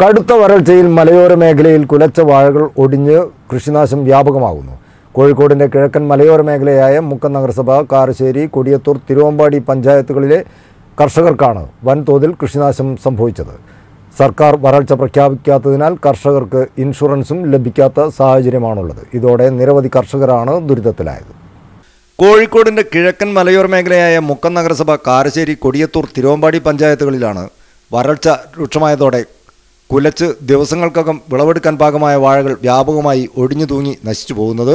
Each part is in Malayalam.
കടുത്ത വരൾച്ചയിൽ മലയോര മേഖലയിൽ കുലച്ച വാഴകൾ ഒടിഞ്ഞ് കൃഷിനാശം വ്യാപകമാകുന്നു കോഴിക്കോടിൻ്റെ കിഴക്കൻ മലയോര മേഖലയായ മുക്കൻ നഗരസഭ കാരശ്ശേരി കൊടിയത്തൂർ തിരുവമ്പാടി പഞ്ചായത്തുകളിലെ കർഷകർക്കാണ് വൻതോതിൽ കൃഷിനാശം സംഭവിച്ചത് സർക്കാർ വരൾച്ച പ്രഖ്യാപിക്കാത്തതിനാൽ കർഷകർക്ക് ഇൻഷുറൻസും ലഭിക്കാത്ത സാഹചര്യമാണുള്ളത് ഇതോടെ നിരവധി കർഷകരാണ് ദുരിതത്തിലായത് കോഴിക്കോടിൻ്റെ കിഴക്കൻ മലയോര മേഖലയായ മുക്കൻ നഗരസഭ കാരശ്ശേരി കൊടിയത്തൂർ തിരുവമ്പാടി പഞ്ചായത്തുകളിലാണ് വരൾച്ച രൂക്ഷമായതോടെ കുലച്ച് ദിവസങ്ങൾക്കകം വിളവെടുക്കാൻ പാകമായ വാഴകൾ വ്യാപകമായി ഒടിഞ്ഞു തൂങ്ങി നശിച്ചു പോകുന്നത്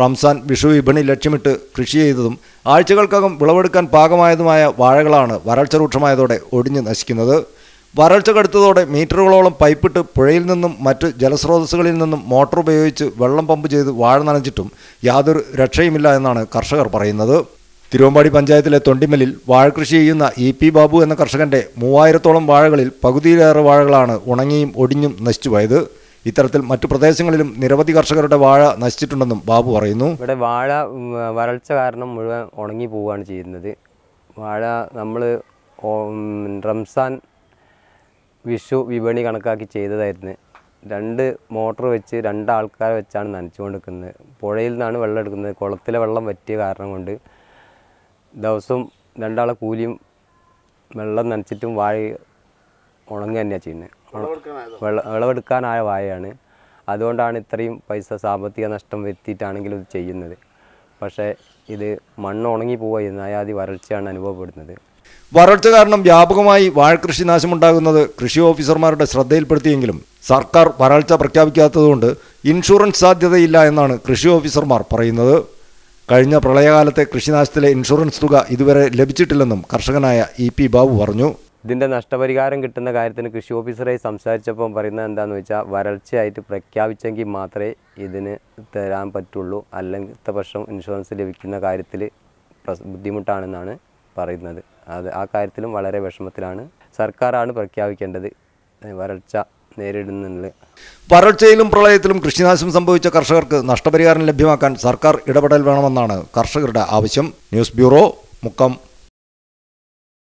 റംസാൻ വിഷു വിപണി ലക്ഷ്യമിട്ട് കൃഷി ചെയ്തതും ആഴ്ചകൾക്കകം വിളവെടുക്കാൻ പാകമായതുമായ വാഴകളാണ് വരൾച്ച രൂക്ഷമായതോടെ ഒടിഞ്ഞു നശിക്കുന്നത് വരൾച്ച കടുത്തതോടെ മീറ്ററുകളോളം പൈപ്പിട്ട് പുഴയിൽ നിന്നും മറ്റ് ജലസ്രോതസ്സുകളിൽ നിന്നും മോട്ടോർ ഉപയോഗിച്ച് വെള്ളം പമ്പ് ചെയ്ത് വാഴ നനഞ്ഞിട്ടും യാതൊരു രക്ഷയുമില്ല എന്നാണ് കർഷകർ പറയുന്നത് തിരുവമ്പാടി പഞ്ചായത്തിലെ തൊണ്ടിമലിൽ വാഴകൃഷി ചെയ്യുന്ന ഇ പി ബാബു എന്ന കർഷകന്റെ മൂവായിരത്തോളം വാഴകളിൽ പകുതിയിലേറെ വാഴകളാണ് ഉണങ്ങിയും ഒടിഞ്ഞും നശിച്ചുപോയത് ഇത്തരത്തിൽ മറ്റു പ്രദേശങ്ങളിലും നിരവധി കർഷകരുടെ വാഴ നശിച്ചിട്ടുണ്ടെന്നും ബാബു പറയുന്നു ഇവിടെ വാഴ വരൾച്ച കാരണം മുഴുവൻ ഉണങ്ങി പോവുകയാണ് ചെയ്യുന്നത് വാഴ നമ്മൾ റംസാൻ വിഷു വിപണി കണക്കാക്കി ചെയ്തതായിരുന്നു രണ്ട് മോട്ടോർ വെച്ച് രണ്ട് വെച്ചാണ് നനച്ചുകൊണ്ടിരിക്കുന്നത് പുഴയിൽ നിന്നാണ് വെള്ളം എടുക്കുന്നത് കുളത്തിലെ വെള്ളം പറ്റിയ കാരണം കൊണ്ട് ദിവസവും രണ്ടാളെ കൂലിയും വെള്ളം നനച്ചിട്ടും വാഴ ഉണങ്ങുക തന്നെയാണ് ചെയ്യുന്നത് വിളവെടുക്കാനായ വാഴയാണ് അതുകൊണ്ടാണ് ഇത്രയും പൈസ സാമ്പത്തിക നഷ്ടം വരുത്തിയിട്ടാണെങ്കിലും ഇത് ചെയ്യുന്നത് പക്ഷേ ഇത് മണ്ണ് ഉണങ്ങി പോവുക നയാതി വരൾച്ചയാണ് അനുഭവപ്പെടുന്നത് വരൾച്ച കാരണം വ്യാപകമായി വാഴകൃഷി നാശമുണ്ടാകുന്നത് കൃഷി ഓഫീസർമാരുടെ ശ്രദ്ധയിൽപ്പെടുത്തിയെങ്കിലും സർക്കാർ വരൾച്ച പ്രഖ്യാപിക്കാത്തതുകൊണ്ട് ഇൻഷുറൻസ് സാധ്യതയില്ല എന്നാണ് കൃഷി ഓഫീസർമാർ പറയുന്നത് കഴിഞ്ഞ പ്രളയകാലത്തെ കൃഷിനാശത്തിലെ ഇൻഷുറൻസ് തുക ഇതുവരെ ലഭിച്ചിട്ടില്ലെന്നും കർഷകനായ ഇ പി ബാബു പറഞ്ഞു ഇതിൻ്റെ നഷ്ടപരിഹാരം കിട്ടുന്ന കാര്യത്തിന് കൃഷി ഓഫീസറായി സംസാരിച്ചപ്പോൾ പറയുന്നത് എന്താണെന്ന് വെച്ചാൽ വരൾച്ചയായിട്ട് പ്രഖ്യാപിച്ചെങ്കിൽ മാത്രമേ ഇതിന് തരാൻ പറ്റുള്ളൂ അല്ലെങ്കിൽ വർഷം ഇൻഷുറൻസ് ലഭിക്കുന്ന കാര്യത്തിൽ ബുദ്ധിമുട്ടാണെന്നാണ് പറയുന്നത് അത് ആ കാര്യത്തിലും വളരെ വിഷമത്തിലാണ് സർക്കാരാണ് പ്രഖ്യാപിക്കേണ്ടത് വരൾച്ച നേരിടുന്നുണ്ട് വരൾച്ചയിലും പ്രളയത്തിലും കൃഷിനാശം സംഭവിച്ച കർഷകർക്ക് നഷ്ടപരിഹാരം ലഭ്യമാക്കാൻ സർക്കാർ ഇടപെടൽ വേണമെന്നാണ് കർഷകരുടെ ആവശ്യം ന്യൂസ് ബ്യൂറോ മുക്കം